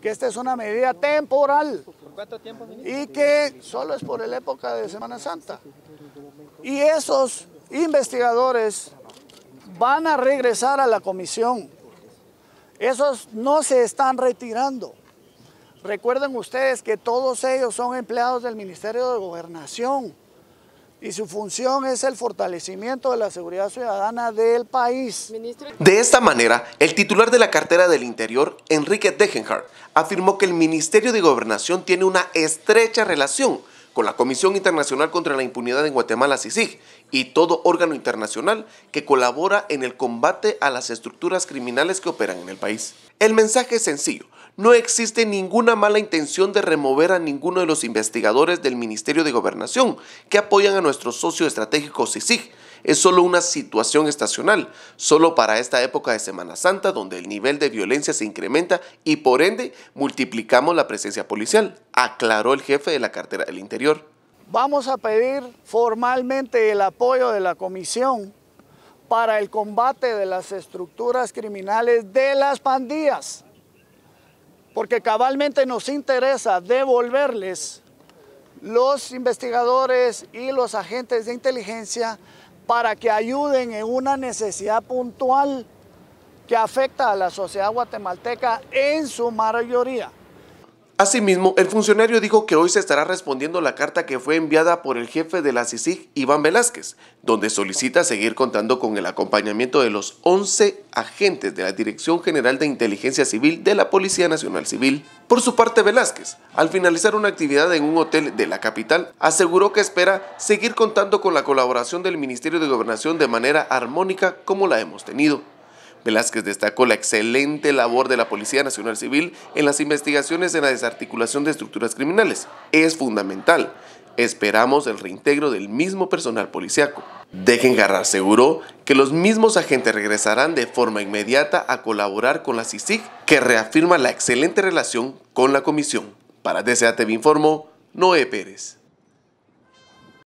que esta es una medida temporal y que solo es por la época de Semana Santa. Y esos investigadores van a regresar a la comisión. Esos no se están retirando. Recuerden ustedes que todos ellos son empleados del Ministerio de Gobernación y su función es el fortalecimiento de la seguridad ciudadana del país. De esta manera, el titular de la cartera del Interior, Enrique Degenhardt, afirmó que el Ministerio de Gobernación tiene una estrecha relación con la Comisión Internacional contra la Impunidad en Guatemala, CICIG, y todo órgano internacional que colabora en el combate a las estructuras criminales que operan en el país. El mensaje es sencillo no existe ninguna mala intención de remover a ninguno de los investigadores del Ministerio de Gobernación que apoyan a nuestro socio estratégico CICIG. Es solo una situación estacional, solo para esta época de Semana Santa donde el nivel de violencia se incrementa y por ende multiplicamos la presencia policial, aclaró el jefe de la cartera del Interior. Vamos a pedir formalmente el apoyo de la comisión para el combate de las estructuras criminales de las pandillas porque cabalmente nos interesa devolverles los investigadores y los agentes de inteligencia para que ayuden en una necesidad puntual que afecta a la sociedad guatemalteca en su mayoría. Asimismo, el funcionario dijo que hoy se estará respondiendo la carta que fue enviada por el jefe de la CICIG, Iván Velázquez, donde solicita seguir contando con el acompañamiento de los 11 agentes de la Dirección General de Inteligencia Civil de la Policía Nacional Civil. Por su parte, Velázquez, al finalizar una actividad en un hotel de la capital, aseguró que espera seguir contando con la colaboración del Ministerio de Gobernación de manera armónica como la hemos tenido. Velázquez destacó la excelente labor de la Policía Nacional Civil en las investigaciones en la desarticulación de estructuras criminales. Es fundamental. Esperamos el reintegro del mismo personal policiaco. Garra aseguró que los mismos agentes regresarán de forma inmediata a colaborar con la CICIG, que reafirma la excelente relación con la comisión. Para DCA TV informó Noé Pérez.